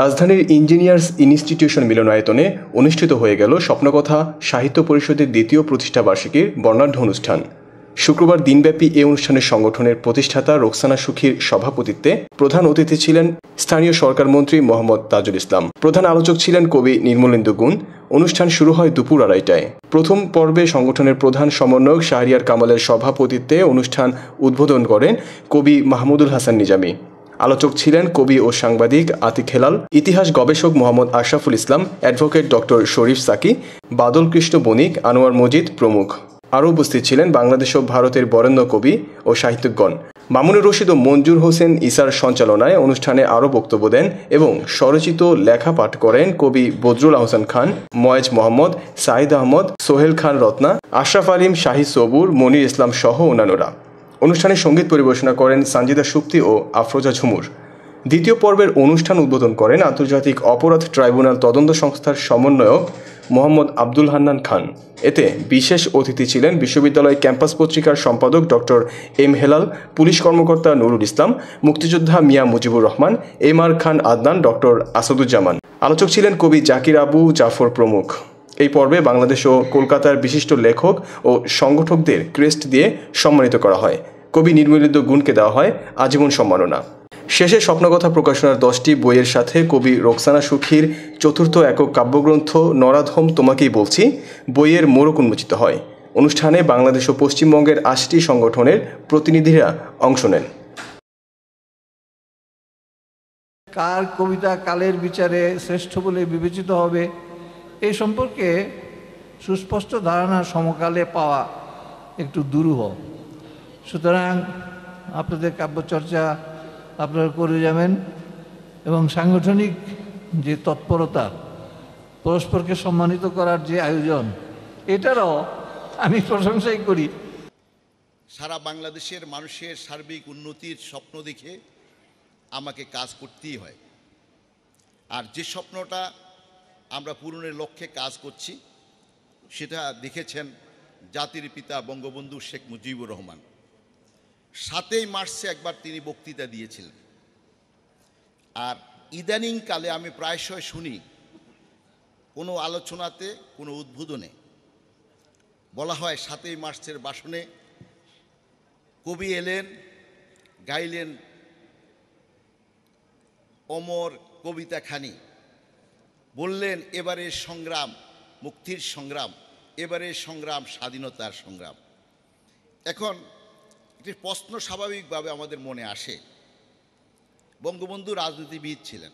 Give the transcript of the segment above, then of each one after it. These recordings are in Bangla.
রাজধানীর ইঞ্জিনিয়ার্স ইনস্টিটিউশন মিলনায়তনে অনুষ্ঠিত হয়ে গেল স্বপ্নকথা সাহিত্য পরিষদের দ্বিতীয় প্রতিষ্ঠাবার্ষিকীর বর্ণাঢ্য অনুষ্ঠান শুক্রবার দিনব্যাপী এ অনুষ্ঠানের সংগঠনের প্রতিষ্ঠাতা রোকসানা সুখীর সভাপতিত্বে প্রধান অতিথি ছিলেন স্থানীয় সরকার মন্ত্রী মোহাম্মদ তাজুল ইসলাম প্রধান আলোচক ছিলেন কবি নির্মলেন্দু গুণ অনুষ্ঠান শুরু হয় দুপুর আড়াইটায় প্রথম পর্বে সংগঠনের প্রধান সমন্বয়ক শাহরিয়ার কামালের সভাপতিত্বে অনুষ্ঠান উদ্বোধন করেন কবি মাহমুদুল হাসান নিজামী আলোচক ছিলেন কবি ও সাংবাদিক আতিক হেলাল ইতিহাস গবেষক মোহাম্মদ আশরাফুল ইসলাম অ্যাডভোকেট ডক্টর শরীফ সাকি বাদল কৃষ্ণ বণিক আনোয়ার মজিদ প্রমুখ আরও উপস্থিত ছিলেন বাংলাদেশ ও ভারতের বরেণ্য কবি ও সাহিত্যজ্ঞণ মামুনুর রশিদ ও মঞ্জুর হোসেন ইসার সঞ্চালনায় অনুষ্ঠানে আরও বক্তব্য দেন এবং স্বরচিত লেখা পাঠ করেন কবি বদরুল আহসান খান ময়েজ মোহাম্মদ সাঈদ আহমদ সোহেল খান রত্না আশরাফ আলিম শাহিদ সবুর মনির ইসলাম সহ অন্যান্যরা অনুষ্ঠানে সঙ্গীত পরিবেশনা করেন সানজিদা শুক্তি ও আফরোজা ঝুমুর দ্বিতীয় পর্বের অনুষ্ঠান উদ্বোধন করেন আন্তর্জাতিক অপরাধ ট্রাইব্যুনাল তদন্ত সংস্থার সমন্বয়ক মোহাম্মদ আব্দুল হান্নান খান এতে বিশেষ অতিথি ছিলেন বিশ্ববিদ্যালয় ক্যাম্পাস পত্রিকার সম্পাদক ডক্টর এম হেলাল পুলিশ কর্মকর্তা নুরুল ইসলাম মুক্তিযোদ্ধা Mia Mujibur Rahman M R Khan Adnan doctor Asaduzzaman আলোচক ছিলেন কবি জাকির আবু জাফর প্রমুখ এই পর্বে বাংলাদেশ ও কলকাতার বিশিষ্ট লেখক ও সংগঠকদের ক্রেস্ট দিয়ে সম্মানিত করা হয় কবি নির্মলিত গুণকে দেওয়া হয় আজীবন সম্মাননা শেষে স্বপ্নকথা প্রকাশনার দশটি বইয়ের সাথে কবি রোকসানা সুখীর চতুর্থ একক কাব্যগ্রন্থ নরাধম তোমাকেই বলছি বইয়ের মোড়ক উন্মোচিত হয় অনুষ্ঠানে বাংলাদেশ ও পশ্চিমবঙ্গের আশটি সংগঠনের প্রতিনিধিরা অংশ নেন কার কবিতা কালের বিচারে শ্রেষ্ঠ বলে বিবেচিত হবে এই সম্পর্কে সুস্পষ্ট ধারণা সমকালে পাওয়া একটু দুরূহ সুতরাং আপনাদের কাব্যচর্চা আপনারা করে যাবেন এবং সাংগঠনিক যে তৎপরতা পরস্পরকে সম্মানিত করার যে আয়োজন এটারও আমি প্রশংসাই করি সারা বাংলাদেশের মানুষের সার্বিক উন্নতির স্বপ্ন দেখে আমাকে কাজ করতেই হয় আর যে স্বপ্নটা আমরা পূরণের লক্ষ্যে কাজ করছি সেটা দেখেছেন জাতির পিতা বঙ্গবন্ধু শেখ মুজিবুর রহমান সাতই মার্চে একবার তিনি বক্তৃতা দিয়েছিলেন আর ইদানিংকালে আমি প্রায়শই শুনি কোনো আলোচনাতে কোনো উদ্বোধনে বলা হয় সাতই মার্চের বাসনে কবি এলেন গাইলেন অমর কবিতা খানি বললেন এবারের সংগ্রাম মুক্তির সংগ্রাম এবারের সংগ্রাম স্বাধীনতার সংগ্রাম এখন একটি প্রশ্ন স্বাভাবিকভাবে আমাদের মনে আসে বঙ্গবন্ধু রাজনীতিবিদ ছিলেন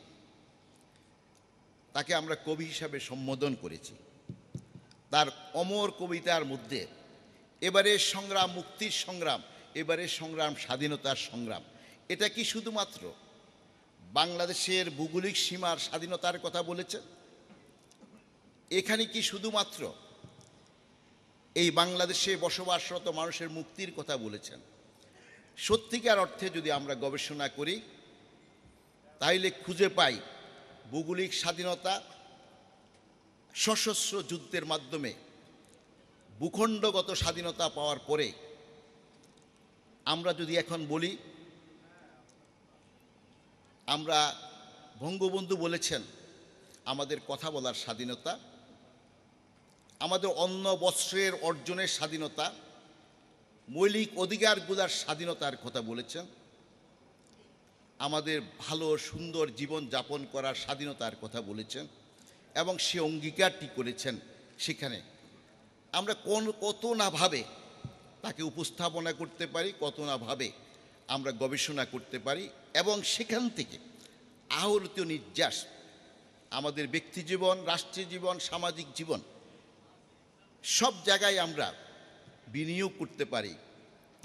তাকে আমরা কবি হিসাবে সম্বোধন করেছি তার অমর কবিতার মধ্যে এবারের সংগ্রাম মুক্তির সংগ্রাম এবারের সংগ্রাম স্বাধীনতার সংগ্রাম এটা কি শুধুমাত্র বাংলাদেশের ভৌগোলিক সীমার স্বাধীনতার কথা বলেছেন এখানে কি শুধুমাত্র এই বাংলাদেশে বসবাসরত মানুষের মুক্তির কথা বলেছেন সত্যিকার অর্থে যদি আমরা গবেষণা করি তাইলে খুঁজে পাই ভৌগোলিক স্বাধীনতা সশস্ত্র যুদ্ধের মাধ্যমে ভূখণ্ডগত স্বাধীনতা পাওয়ার পরে আমরা যদি এখন বলি আমরা বঙ্গবন্ধু বলেছেন আমাদের কথা বলার স্বাধীনতা আমাদের অন্য বস্ত্রের অর্জনের স্বাধীনতা মৌলিক অধিকারগুলার স্বাধীনতার কথা বলেছেন আমাদের ভালো সুন্দর জীবন যাপন করার স্বাধীনতার কথা বলেছেন এবং সে অঙ্গীকারটি করেছেন সেখানে আমরা কোন কত না ভাবে তাকে উপস্থাপনা করতে পারি কত না ভাবে আমরা গবেষণা করতে পারি এবং সেখান থেকে আহরিত নির্যাস আমাদের ব্যক্তি জীবন রাষ্ট্রীয় জীবন সামাজিক জীবন সব জায়গায় আমরা বিনিয়োগ করতে পারি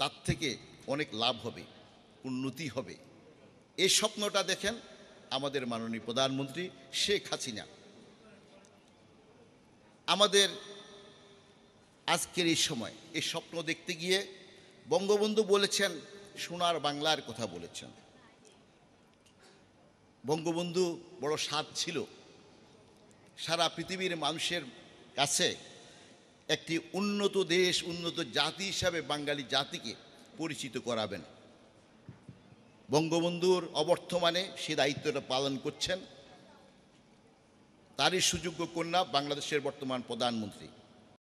তার থেকে অনেক লাভ হবে উন্নতি হবে এই স্বপ্নটা দেখেন আমাদের মাননীয় প্রধানমন্ত্রী শেখ হাসিনা আমাদের আজকের এই সময় এই স্বপ্ন দেখতে গিয়ে বঙ্গবন্ধু বলেছেন সোনার বাংলার কথা বলেছেন বঙ্গবন্ধু বড় স্বাদ ছিল সারা পৃথিবীর মানুষের কাছে একটি উন্নত দেশ উন্নত জাতি হিসাবে বাঙালি জাতিকে পরিচিত করাবেন বঙ্গবন্ধুর অবর্তমানে সে দায়িত্বটা পালন করছেন তারই সুযোগ্য কন্যা বাংলাদেশের বর্তমান প্রধানমন্ত্রী